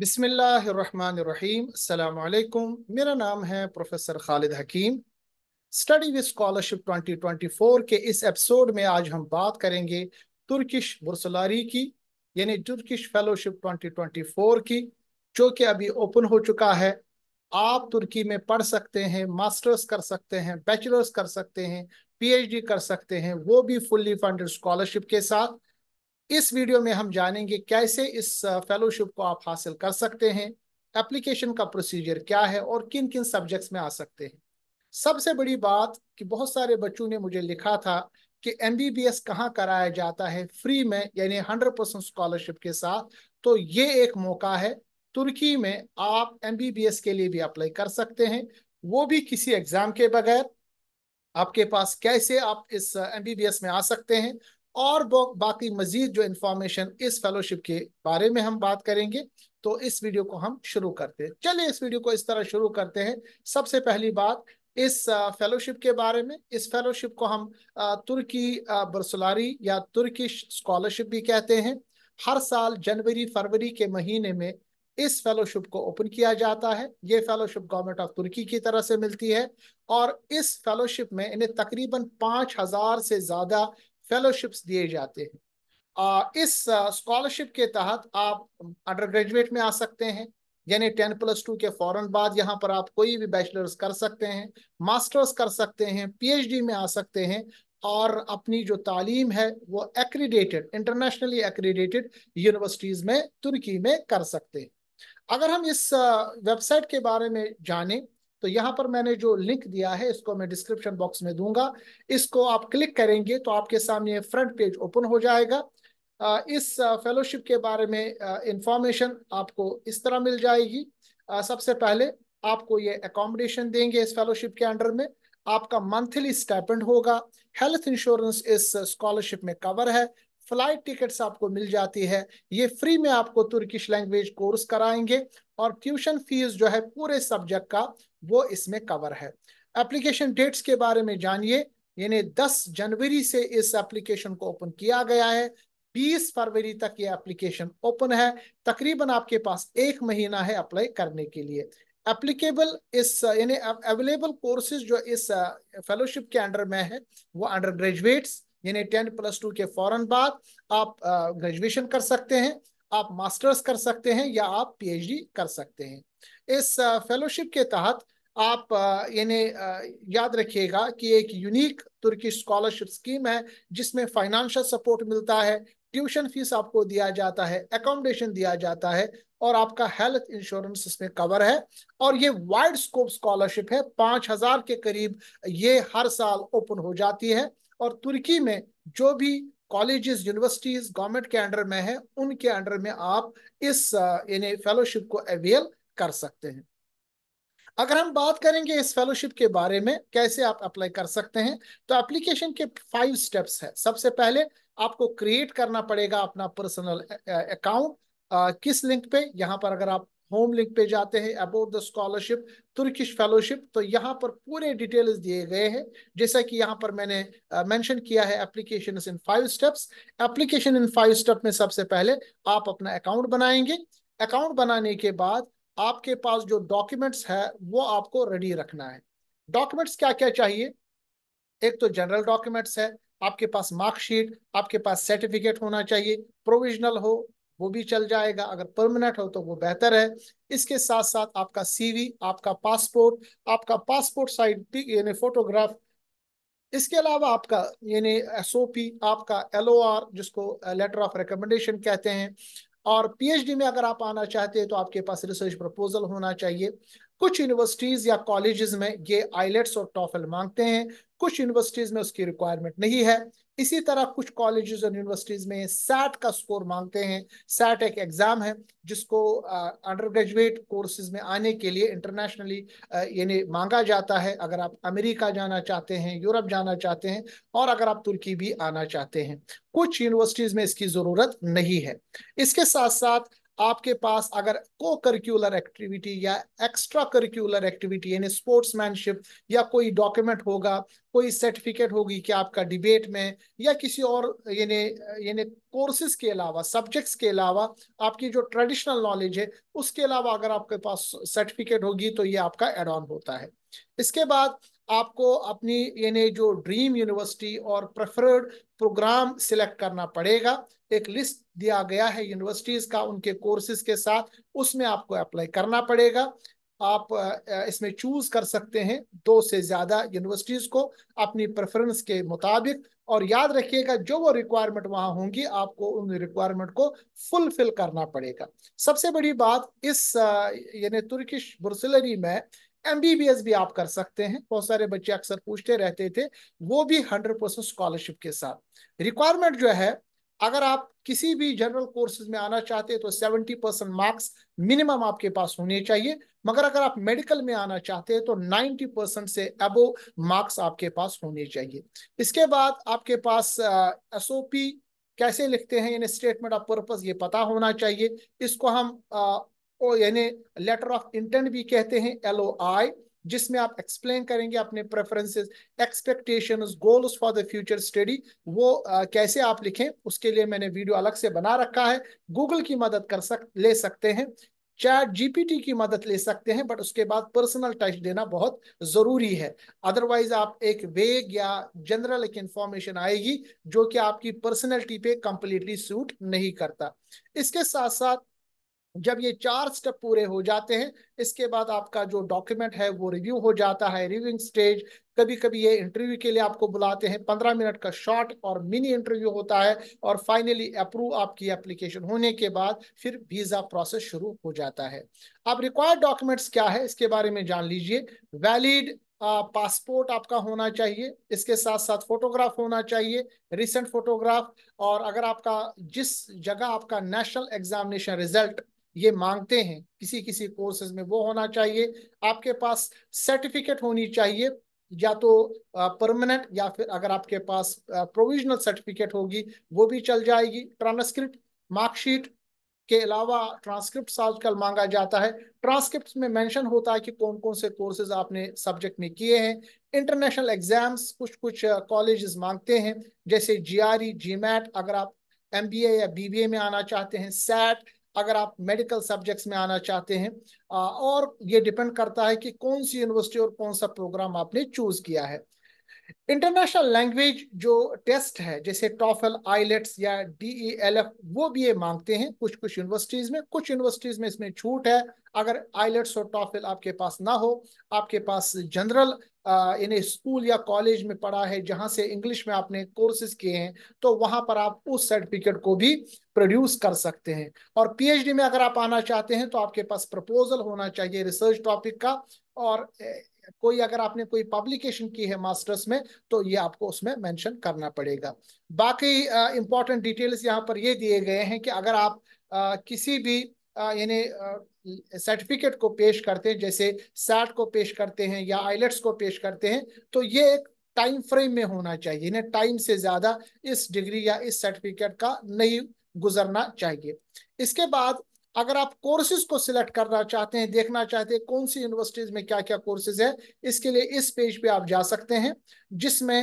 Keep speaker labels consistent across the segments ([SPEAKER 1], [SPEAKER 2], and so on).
[SPEAKER 1] बिसमीम अलैक्म मेरा नाम है professor Khalid Hakim study with scholarship 2024 के इस एपिसोड में आज हम बात करेंगे तुर्किश बुरसलारी की यानी तुर्किश फेलोशिप 2024 की जो कि अभी ओपन हो चुका है आप तुर्की में पढ़ सकते हैं मास्टर्स कर सकते हैं बैचलर्स कर सकते हैं पीएचडी कर सकते हैं वो भी फुल्ली फंडेड स्कॉलरशिप के साथ इस वीडियो में हम जानेंगे कैसे इस फेलोशिप को आप हासिल कर सकते हैं एप्लीकेशन का प्रोसीजर क्या है और किन किन सब्जेक्ट्स में आ सकते हैं सबसे बड़ी बात कि बहुत सारे बच्चों ने मुझे लिखा था कि एम बी बी एस कहाँ कराया जाता है फ्री में यानी हंड्रेड परसेंट स्कॉलरशिप के साथ तो ये एक मौका है तुर्की में आप एम बी बी एस के लिए भी अप्लाई कर सकते हैं वो भी किसी एग्जाम के बगैर आपके पास कैसे आप इस एम बी बी एस में आ सकते हैं और बाकी मजीद जो इंफॉर्मेशन इस फेलोशिप के बारे में हम बात करेंगे तो इस वीडियो को हम शुरू करते हैं चलिए इस वीडियो को इस तरह शुरू करते हैं सबसे पहली बात इस फेलोशिप के बारे में इस फेलोशिप को हम तुर्की बरसलारी या तुर्किश स्कॉलरशिप भी कहते हैं हर साल जनवरी फरवरी के महीने में इस फेलोशिप को ओपन किया जाता है ये फेलोशिप गवर्नमेंट ऑफ तुर्की की तरफ से मिलती है और इस फेलोशिप में इन्हें तकरीबन पाँच हजार से ज़्यादा फेलोशिप्स दिए जाते हैं और इस स्कॉलरशिप के तहत आप अंडर ग्रेजुएट में आ सकते हैं यानी टेन प्लस टू के फौरन बाद यहाँ पर आप कोई भी बैचलर्स कर सकते हैं मास्टर्स कर सकते हैं पीएचडी में आ सकते हैं और अपनी जो तालीम है वो एक्रीडेटेड इंटरनेशनली एक्रीडेटेड यूनिवर्सिटीज़ में तुर्की में कर सकते हैं अगर हम इस वेबसाइट के बारे में जानें तो यहाँ पर मैंने जो लिंक दिया है इसको मैं डिस्क्रिप्शन बॉक्स में दूंगा इसको आप क्लिक करेंगे तो आपके सामने फ्रंट पेज ओपन हो जाएगा इस फेलोशिप के बारे में इंफॉर्मेशन आपको इस तरह मिल जाएगी सबसे पहले आपको ये अकोमोडेशन देंगे इस फेलोशिप के अंडर में आपका मंथली स्टाइपेंड होगा हेल्थ इंश्योरेंस इस स्कॉलरशिप में कवर है फ्लाइट टिकट्स आपको मिल जाती है ये फ्री में आपको तुर्किश लैंग्वेज कोर्स कराएंगे और ट्यूशन फीस जो है पूरे सब्जेक्ट का वो इसमें कवर है एप्लीकेशन डेट्स के बारे में जानिए यानी 10 जनवरी से इस एप्लीकेशन को ओपन किया गया है 20 फरवरी तक ये एप्लीकेशन ओपन है तकरीबन आपके पास एक महीना है अप्लाई करने के लिए एप्लीकेबल इस यानी अवेलेबल कोर्सेज जो इस फेलोशिप के अंडर में है वो अंडर ग्रेजुएट्स यानी टेन प्लस टू के फौरन बाद आप ग्रेजुएशन कर सकते हैं आप मास्टर्स कर सकते हैं या आप पीएचडी कर सकते हैं इस फेलोशिप के तहत आप यानी याद रखिएगा कि एक यूनिक तुर्की स्कॉलरशिप स्कीम है जिसमें फाइनेंशियल सपोर्ट मिलता है ट्यूशन फीस आपको दिया जाता है एकोमोडेशन दिया जाता है और आपका हेल्थ इंश्योरेंस इसमें कवर है और ये वाइड स्कोप स्कॉलरशिप है पाँच हजार के करीब ये हर साल ओपन हो जाती है और तुर्की में जो भी कॉलेजेस यूनिवर्सिटीज गवर्नमेंट के अंडर में है उनके अंडर में आप इस यानी फेलोशिप को अवेल कर सकते हैं अगर हम बात करेंगे इस फेलोशिप के बारे में कैसे आप अप्लाई कर सकते हैं तो एप्लीकेशन के फाइव स्टेप्स है सबसे पहले आपको क्रिएट करना पड़ेगा अपना पर्सनल अकाउंट किस लिंक पे यहाँ पर अगर आप होम लिंक पे जाते हैं about the scholarship Turkish fellowship तो यहाँ पर पूरे डिटेल्स दिए गए हैं जैसा कि यहाँ पर मैंने मेंशन uh, किया है application in five steps application in five step में सबसे पहले आप अपना अकाउंट बनाएंगे अकाउंट बनाने के बाद आपके पास जो डॉक्यूमेंट्स है वो आपको रेडी रखना है डॉक्यूमेंट्स क्या क्या चाहिए एक तो जनरल डॉक्यूमेंट्स है आपके पास मार्कशीट आपके पास सर्टिफिकेट होना चाहिए प्रोविजनल हो वो भी चल जाएगा अगर परमानेंट हो तो वो बेहतर है इसके साथ साथ आपका सीवी आपका पासपोर्ट आपका पासपोर्ट साइड यानी फोटोग्राफ इसके अलावा आपका यानी एस आपका एल जिसको लेटर ऑफ रिकमेंडेशन कहते हैं और पीएचडी में अगर आप आना चाहते हैं तो आपके पास रिसर्च प्रपोजल होना चाहिए कुछ यूनिवर्सिटीज़ या कॉलेजेस में ये आईलेट्स और टॉफल मांगते हैं कुछ यूनिवर्सिटीज़ में उसकी रिक्वायरमेंट नहीं है इसी तरह कुछ कॉलेजेस और यूनिवर्सिटीज में सैट का स्कोर मांगते हैं सैट एक एग्जाम है जिसको अंडर ग्रेजुएट कोर्सेज में आने के लिए इंटरनेशनली यानी मांगा जाता है अगर आप अमेरिका जाना चाहते हैं यूरोप जाना चाहते हैं और अगर आप तुर्की भी आना चाहते हैं कुछ यूनिवर्सिटीज में इसकी ज़रूरत नहीं है इसके साथ साथ आपके पास अगर को करिकुलर एक्टिविटी या एक्स्ट्रा करिकुलर एक्टिविटी यानी स्पोर्ट्समैनशिप या कोई डॉक्यूमेंट होगा कोई सर्टिफिकेट होगी कि आपका डिबेट में या किसी और यानी यानी कोर्सेज के अलावा सब्जेक्ट्स के अलावा आपकी जो ट्रेडिशनल नॉलेज है उसके अलावा अगर आपके पास सर्टिफिकेट होगी तो ये आपका एड ऑन होता है इसके बाद आपको अपनी यानी जो ड्रीम यूनिवर्सिटी और प्रेफर्ड प्रोग्राम सिलेक्ट करना पड़ेगा एक लिस्ट दिया गया है यूनिवर्सिटीज का उनके कोर्सेज के साथ उसमें आपको अप्लाई करना पड़ेगा आप इसमें चूज कर सकते हैं दो से ज्यादा यूनिवर्सिटीज को अपनी प्रेफरेंस के मुताबिक और याद रखिएगा जो वो रिक्वायरमेंट वहां होंगी आपको उन रिक्वायरमेंट को फुलफिल करना पड़ेगा सबसे बड़ी बात इस यानी तुर्किश बुर्सलरी में एमबीबीएस भी आप कर सकते हैं बहुत सारे बच्चे अक्सर पूछते रहते थे वो भी हंड्रेड परसेंट स्कॉलरशिप के साथ रिक्वायरमेंट जो है अगर आप किसी भी जनरल कोर्सेज में आना चाहते हैं तो 70 परसेंट मार्क्स मिनिमम आपके पास होने चाहिए मगर अगर आप मेडिकल में आना चाहते हैं तो 90 परसेंट से अबो मार्क्स आपके पास होने चाहिए इसके बाद आपके पास एस कैसे लिखते हैं यानी स्टेटमेंट ऑफ पर्पज ये पता होना चाहिए इसको हम को यानी लेटर ऑफ इंटेंट भी कहते हैं एल ओ आई जिसमें आप एक्सप्लेन करेंगे अपने preferences expectations goals for the future study वो आ, कैसे आप लिखें उसके लिए मैंने वीडियो अलग से बना रखा है गूगल की मदद कर सक ले सकते हैं चैट जीपीटी की मदद ले सकते हैं बट उसके बाद पर्सनल टच देना बहुत जरूरी है अदरवाइज आप एक वेग या जनरल एक इंफॉर्मेशन आएगी जो कि आपकी पर्सनैलिटी पे कंप्लीटली सूट नहीं करता इसके साथ साथ जब ये चार स्टेप पूरे हो जाते हैं इसके बाद आपका जो डॉक्यूमेंट है वो रिव्यू हो जाता है रिव्यूइंग स्टेज कभी कभी ये इंटरव्यू के लिए आपको बुलाते हैं पंद्रह मिनट का शॉर्ट और मिनी इंटरव्यू होता है और फाइनली अप्रूव आपकी एप्लीकेशन होने के बाद फिर वीजा प्रोसेस शुरू हो जाता है अब रिक्वायर्ड डॉक्यूमेंट्स क्या है इसके बारे में जान लीजिए वैलिड पासपोर्ट आपका होना चाहिए इसके साथ साथ फोटोग्राफ होना चाहिए रिसेंट फोटोग्राफ और अगर आपका जिस जगह आपका नेशनल एग्जामिनेशन रिजल्ट ये मांगते हैं किसी किसी कोर्सेज में वो होना चाहिए आपके पास सर्टिफिकेट होनी चाहिए या तो परमानेंट या फिर अगर आपके पास प्रोविजनल सर्टिफिकेट होगी वो भी चल जाएगी ट्रांसक्रिप्ट मार्कशीट के अलावा ट्रांसक्रिप्ट आजकल मांगा जाता है ट्रांसक्रिप्ट में मेंशन होता है कि कौन कौन से कोर्सेज आपने सब्जेक्ट में किए हैं इंटरनेशनल एग्जाम्स कुछ कुछ कॉलेजेस मांगते हैं जैसे जी आर ई जी मैट अगर आप एम बी ए या बी बी ए में आना चाहते हैं सैट अगर आप मेडिकल सब्जेक्ट्स में आना चाहते हैं और ये डिपेंड करता है कि कौन सी यूनिवर्सिटी और कौन सा प्रोग्राम आपने चूज किया है इंटरनेशनल लैंग्वेज जो टेस्ट है जैसे टॉफल आईलेट्स e या डी e वो भी ये मांगते हैं कुछ कुछ यूनिवर्सिटीज में कुछ यूनिवर्सिटीज में इसमें छूट है अगर आईलेट्स e और टॉफल आपके पास ना हो आपके पास जनरल यानी स्कूल या कॉलेज में पढ़ा है जहां से इंग्लिश में आपने कोर्सेज किए हैं तो वहां पर आप उस सर्टिफिकेट को भी प्रोड्यूस कर सकते हैं और पी में अगर आप आना चाहते हैं तो आपके पास प्रपोजल होना चाहिए रिसर्च टॉपिक का और कोई अगर आपने कोई पब्लिकेशन की है मास्टर्स में तो ये आपको उसमें मेंशन करना पड़ेगा बाकी इंपॉर्टेंट डिटेल्स यहाँ पर ये दिए गए हैं कि अगर आप आ, किसी भी यानी सर्टिफिकेट को पेश करते हैं जैसे सैट को पेश करते हैं या आइलेट्स को पेश करते हैं तो ये एक टाइम फ्रेम में होना चाहिए इन्हें टाइम से ज़्यादा इस डिग्री या इस सर्टिफिकेट का नहीं गुजरना चाहिए इसके बाद अगर आप कोर्सेज को सिलेक्ट करना चाहते हैं देखना चाहते हैं कौन सी यूनिवर्सिटीज में क्या क्या कोर्सेज है इसके लिए इस पेज पे आप जा सकते हैं जिसमें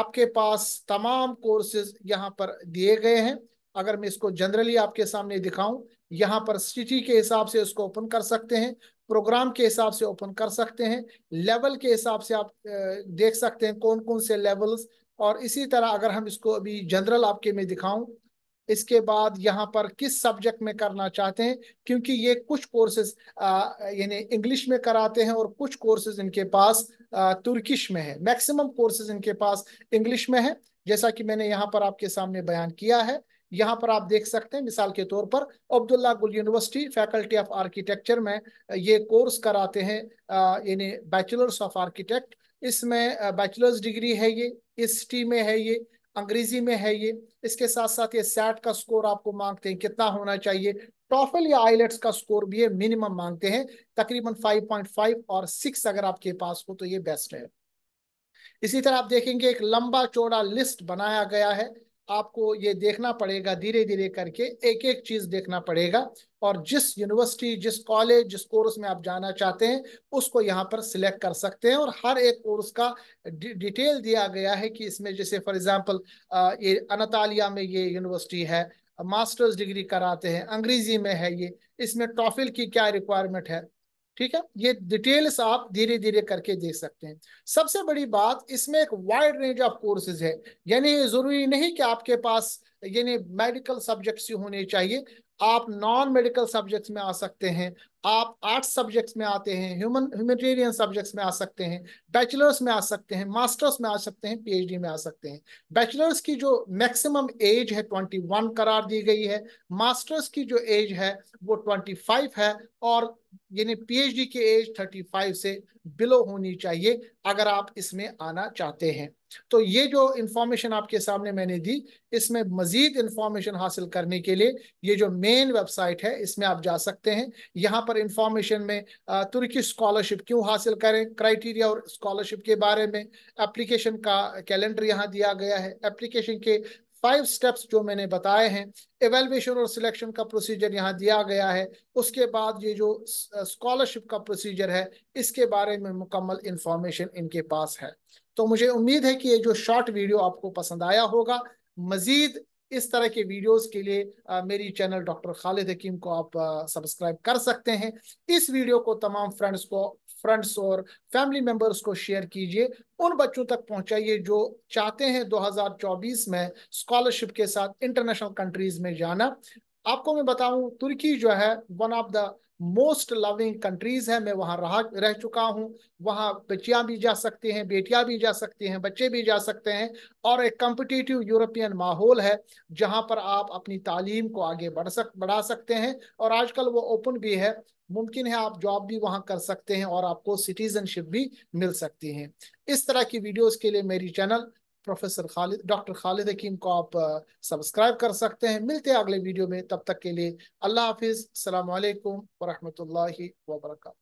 [SPEAKER 1] आपके पास तमाम कोर्सेज यहाँ पर दिए गए हैं अगर मैं इसको जनरली आपके सामने दिखाऊं यहाँ पर सिटी के हिसाब से उसको ओपन कर सकते हैं प्रोग्राम के हिसाब से ओपन कर सकते हैं लेवल के हिसाब से आप देख सकते हैं कौन कौन से लेवल्स और इसी तरह अगर हम इसको अभी जनरल आपके में दिखाऊं इसके बाद यहाँ पर किस सब्जेक्ट में करना चाहते हैं क्योंकि ये कुछ कोर्सेज यानी इंग्लिश में कराते हैं और कुछ कोर्सेज इनके पास तुर्किश में है मैक्सिमम कोर्सेज इनके पास इंग्लिश में है जैसा कि मैंने यहाँ पर आपके सामने बयान किया है यहाँ पर आप देख सकते हैं मिसाल के तौर पर अब्दुल्ला गुल यूनिवर्सिटी फैकल्टी ऑफ आर्किटेक्चर में ये कोर्स कराते हैं यानी बैचलर्स ऑफ आर्किटेक्ट इसमें बैचलर्स डिग्री है ये एस में है ये अंग्रेजी में है ये इसके साथ साथ ये सैट का स्कोर आपको मांगते हैं कितना होना चाहिए टॉफल या आईलेट्स का स्कोर भी ये मिनिमम मांगते हैं तकरीबन 5.5 और 6 अगर आपके पास हो तो ये बेस्ट है इसी तरह आप देखेंगे एक लंबा चौड़ा लिस्ट बनाया गया है आपको ये देखना पड़ेगा धीरे धीरे करके एक एक चीज देखना पड़ेगा और जिस यूनिवर्सिटी जिस कॉलेज जिस कोर्स में आप जाना चाहते हैं उसको यहाँ पर सिलेक्ट कर सकते हैं और हर एक कोर्स का डि डिटेल दिया गया है कि इसमें जैसे फॉर एग्जांपल ये अनतालिया में ये यूनिवर्सिटी है मास्टर्स डिग्री कराते हैं अंग्रेजी में है ये इसमें टॉफिल की क्या रिक्वायरमेंट है ठीक है ये डिटेल्स आप धीरे धीरे करके देख सकते हैं सबसे बड़ी बात इसमें एक वाइड रेंज ऑफ कोर्सेज है यानी जरूरी नहीं कि आपके पास यानी मेडिकल सब्जेक्ट्स ही होने चाहिए आप नॉन मेडिकल सब्जेक्ट्स में आ सकते हैं आप आर्ट्स सब्जेक्ट्स में आते हैं ह्यूमन ह्यूमेटेरियन सब्जेक्ट्स में आ सकते हैं बैचलर्स में आ सकते हैं मास्टर्स में आ सकते हैं पीएचडी में आ सकते हैं बैचलर्स की जो मैक्सिमम एज है 21 करार दी गई है मास्टर्स की जो एज है वो 25 है और यानी पीएचडी की एज 35 से बिलो होनी चाहिए अगर आप इसमें आना चाहते हैं तो ये जो इंफॉर्मेशन आपके सामने मैंने दी इसमें मजीद इंफॉर्मेशन हासिल करने के लिए ये जो मेन वेबसाइट है इसमें आप जा सकते हैं यहाँ पर इंफॉर्मेशन में तुर्की स्कॉलरशिप क्यों हासिल करें क्राइटेरिया और स्कॉलरशिप के बारे में एप्लीकेशन का कैलेंडर यहाँ दिया गया है एप्लीकेशन के फाइव स्टेप्स जो मैंने बताए हैं एवेलुएशन और सिलेक्शन का प्रोसीजर यहाँ दिया गया है उसके बाद ये जो स्कॉलरशिप का प्रोसीजर है इसके बारे में मुकम्मल इंफॉर्मेशन इनके पास है तो मुझे उम्मीद है कि ये जो शॉर्ट वीडियो आपको पसंद आया होगा मज़ीद इस तरह के वीडियोस के लिए आ, मेरी चैनल डॉक्टर खालिद हकीम को आप सब्सक्राइब कर सकते हैं इस वीडियो को तमाम फ्रेंड्स को फ्रेंड्स और फैमिली मेंबर्स को शेयर कीजिए उन बच्चों तक पहुंचाइए जो चाहते हैं 2024 में स्कॉलरशिप के साथ इंटरनेशनल कंट्रीज में जाना आपको मैं बताऊं तुर्की जो है one of the most loving countries है मैं वहाँ रहा रह चुका हूँ वहाँ बच्चियाँ भी जा सकती हैं बेटियाँ भी जा सकती हैं बच्चे भी जा सकते हैं और एक कम्पिटिटिव यूरोपियन माहौल है जहाँ पर आप अपनी तालीम को आगे बढ़ सक बढ़ा सकते हैं और आजकल वो ओपन भी है मुमकिन है आप जॉब भी वहाँ कर सकते हैं और आपको सिटीजनशिप भी मिल सकती है इस तरह की वीडियोस के लिए मेरी channel professor Khalid doctor Khalid Hakim को आप सब्सक्राइब कर सकते हैं मिलते हैं अगले वीडियो में तब तक के लिए अल्लाह हाफिज़ अल्लाम वरहमल वर्का